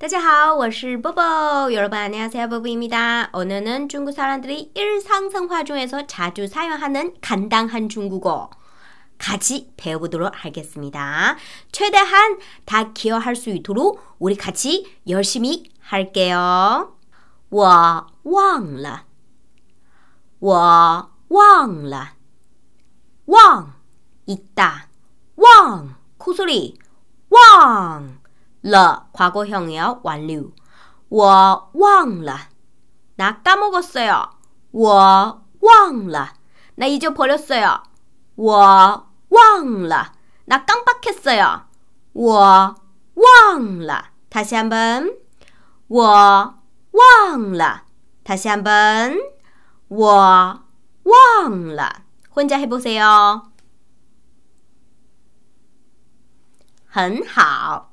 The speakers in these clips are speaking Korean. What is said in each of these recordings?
안녕하세요. 我是 뽀뽀. 여러분 안녕하세요. 뽀뽀입니다. 오늘은 중국 사람들이 일상생활 중에서 자주 사용하는 간단한 중국어 같이 배워보도록 하겠습니다. 최대한 다기억할수 있도록 우리 같이 열심히 할게요. 我忘了.我忘了.忘 있다. 왕 코소리 왕了跨过熊猫弯六我忘了那干么个事哦我忘了那依旧破了岁哦我忘了那干巴克岁哦我忘了他乡奔我忘了他乡奔我忘了混加黑布色哦很好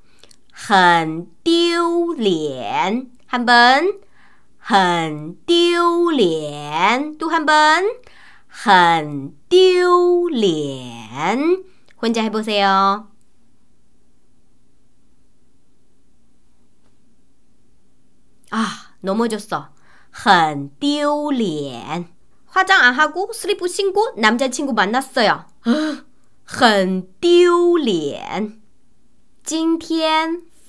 很丢脸.한 번, 很丢脸.또한 번, 很丢脸. 혼자 해보세요. 아, 넘어졌어. 很丢脸. 화장 안 하고 슬리프 신고 남자친구 만났어요. 아, 很丢脸.今天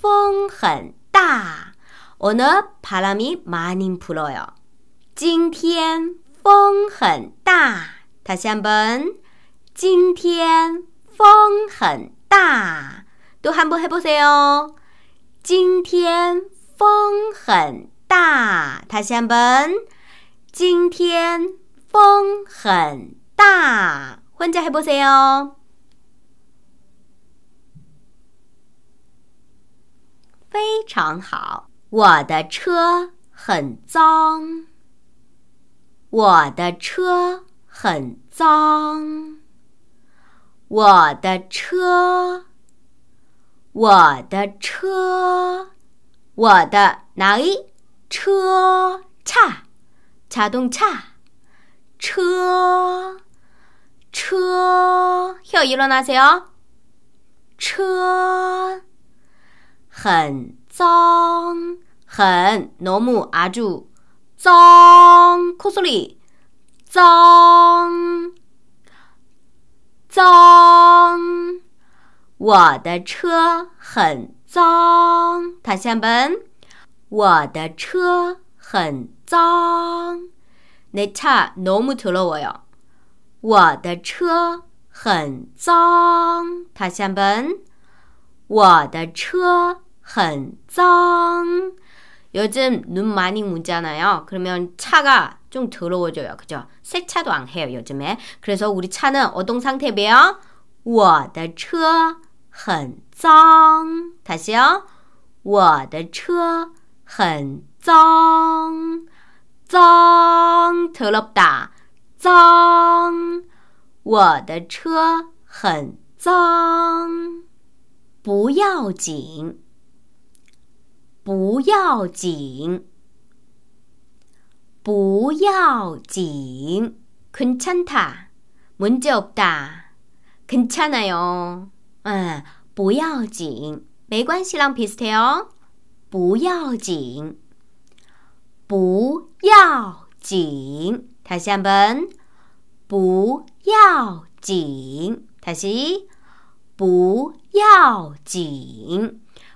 风很大. 오늘 바람이 많이 불어요. 今天风很大. 다시 한번. 今天风很大.또 한번 해보세요. 今天风很大. 다시 한번. 今天风很大. 혼자 해보세요. 非常好，我的车很脏，我的车很脏，我的车，我的车，我的哪一车差？差动差，车，车，又一轮哪些哦？车。很脏，很浓木阿柱，脏，库苏里脏脏。我的车很脏，塔下本。我的车很脏，那差浓木偷了我哟，我的车很脏，塔下本。我的车。 헌쩡. 요즘 눈 많이 오잖아요. 그러면 차가 좀 더러워져요. 그죠? 세차도 안 해요, 요즘에. 그래서 우리 차는 어떤 상태예요? 我的车很脏. 다시요. 我的车很脏.쩡 더럽다. 쩡. 我的车很脏.不要紧. 不要紧，不要紧。괜찮다. 문제 없다. 괜찮아요. 아, 不要紧. 매관씨랑 비슷해요. 不要紧.不要紧. 다시 한번. 不要紧. 다시. 不要紧.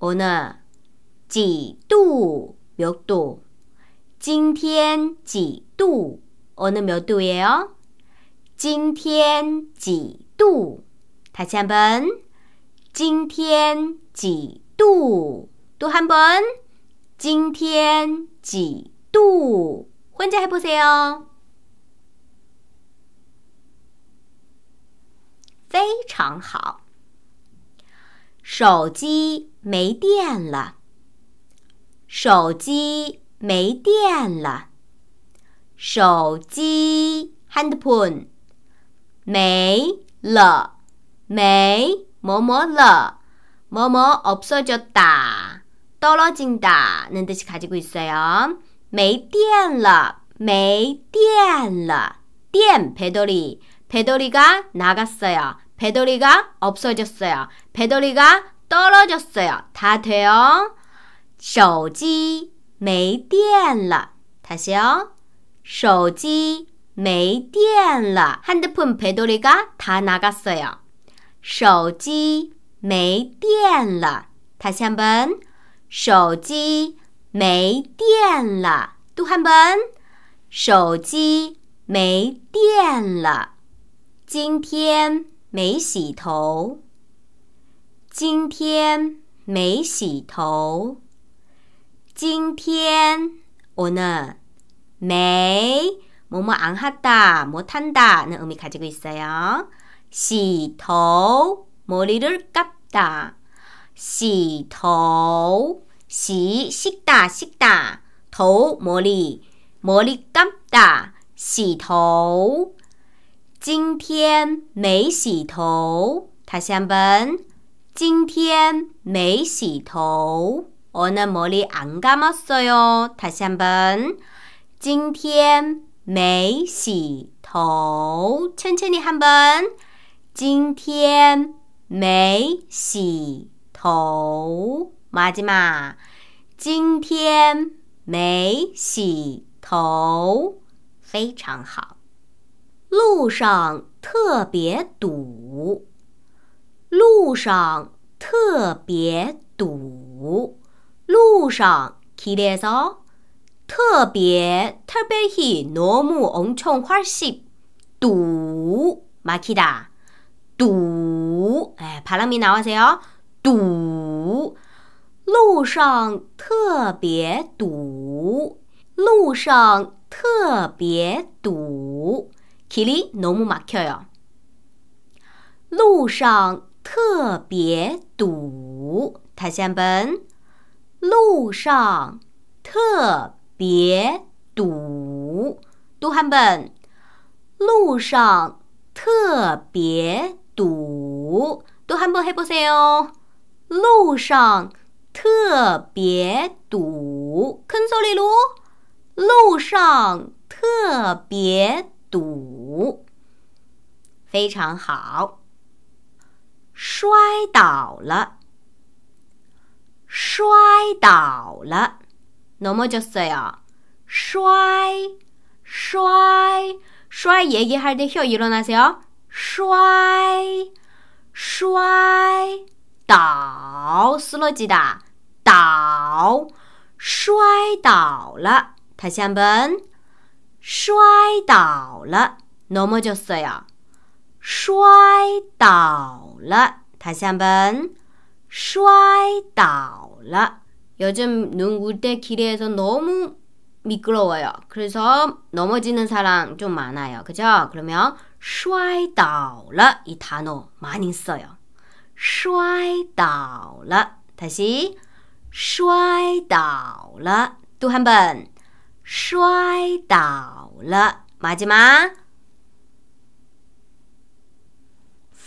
我那几度？몇度？今天几度？我那몇度예 요？ 今天几度？다시한번今天几度？读한번今天几度？번제해보세요非常好。手机。没电了，手机没电了，手机 handphone 没了没뭐뭐了뭐뭐없어졌다떨어진다는 뜻이 가지고 있어요. 没电了没电了电 배터리 배터리가 나갔어요. 배터리가 없어졌어요. 배터리가 떨어졌어요. 다 돼요. 手机没电了. 다시요. 手机没电了. 핸드폰 배터리가 다 나갔어요. 手机没电了. 다시 한번. 手机没电了.또 한번. 手机没电了.今天没洗头。今天没洗头。今天 오늘 매 뭐뭐 안 하다 못 한다는 의미 가지고 있어요. 시토 머리를 깎다. 시토 시 식다 식다 도 머리 머리 깎다 시토 今天没洗头 다시 한번 今天没洗头，我能摸你眼干嘛说哟？他想笨。今天没洗头，亲亲你汉本。今天没洗头，马吉玛。今天没洗头，非常好。路上特别堵。 路上特别堵。路上길에서 특별 특별히 너무 엄청 훨씬 뚜 막히다. 뚜 에, 예, 바람이 나와세요. 뚜路上 특별 堵路上 특별 堵 길이 너무 막혀요. 路上特别堵，读汉本。路上特别堵，读汉本。路上特别堵，读汉本黑不色哦。路上特别堵，坑索里路路上特别堵，非常好。摔倒了，摔倒了，那么就是呀，摔摔摔，爷기할得휴一어那些哦，摔摔倒，수로기 다， 倒，摔倒了，他想한摔倒了，那么就是呀。摔倒了. 다시 한번 摔倒了. 요즘 농구대 길에서 너무 미끄러워요. 그래서 넘어지는 사람 좀 많아요. 그죠? 그러면 摔倒了이 단어 많이 써요. 摔倒了. 다시 摔倒了.또한 번. 摔倒了. 마지막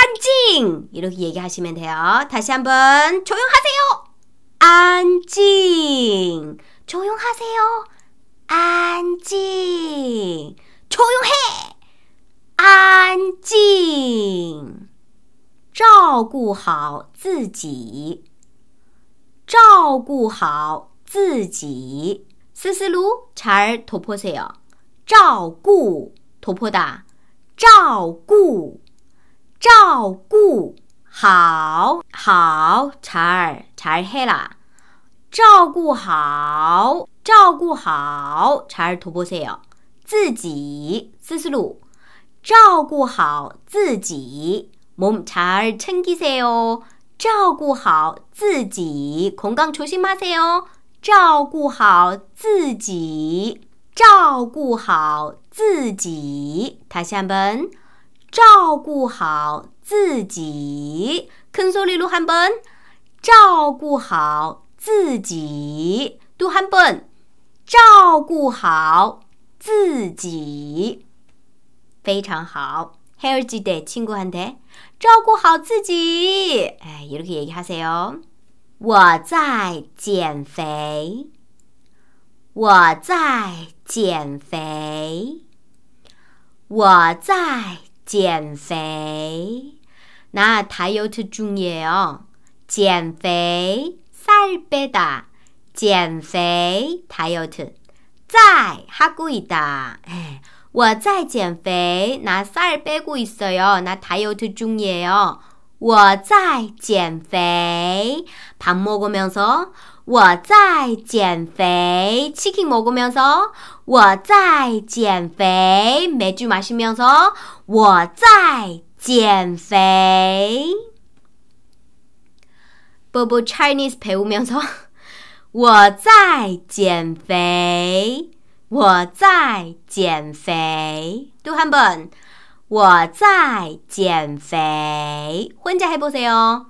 안징! 이렇게 얘기하시면 돼요. 다시 한번 조용하세요. 안징. 조용하세요. 안징. 조용해. 안징. 照顾好自己.照顾好自己. 스스로 잘 덮으세요. 照顾 덮어다. 照顾照顾好，好查尔查尔黑啦，照顾好，照顾好查尔图波塞哦。自己斯斯路，照顾好自己。蒙查尔称吉塞哦，照顾好自己。空港出行马塞哦，照顾好自己，照顾好自己。塔下本。照顾好自己，Konsoli h a b 照顾好自己，du h a b 照顾好自己，非常好。Hello, t o d 照顾好自己。哎，有可以也去哈哦。我在减肥，我在减肥，我在。 减肥.나 다이어트 중이에요. 减肥,살 빼다. 减肥, 다이어트. 在 하고 있다. 我在减肥,나살 빼고 있어요. 나 다이어트 중이에요. 我在减肥.밥 먹으면서 我在减肥. 치킨 먹으면서 我在减肥. 맥주 마시면서 我在减肥. 뽀뽀 Chinese 배우면서 我在减肥.我在减肥.또 한번 我在减肥. 혼자 해보세요.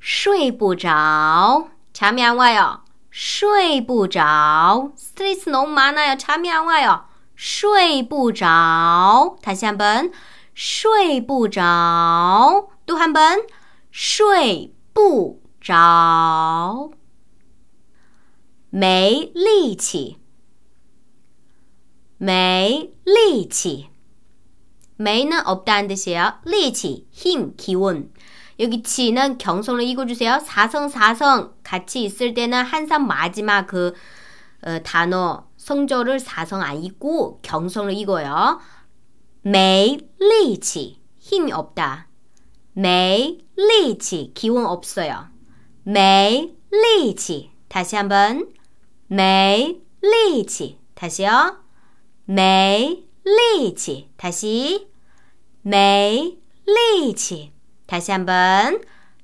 睡不着，查米安外哦，睡不着，斯里斯侬玛那哟，查米安外哦，睡不着，台下本睡不着，读汉本睡不着，没力气，没力气，没呢？欧丹的些力气，힘기 운。 여기 지는 경성을 읽어주세요. 사성사성 같이 있을 때는 항상 마지막 그 어, 단어 성조를 사성 안 아, 읽고 경성을 읽어요. 매리치 힘이 없다. 매리치 기운 없어요. 매리치 다시 한번 매리치 다시요. 매리치 다시 매리치 다시 한번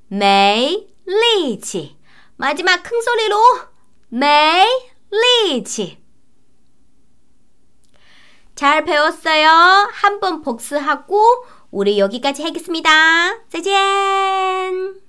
매일리치 마지막 큰 소리로 매일리치 잘 배웠어요. 한 번 복습하고 우리 여기까지 하겠습니다. 짜잔!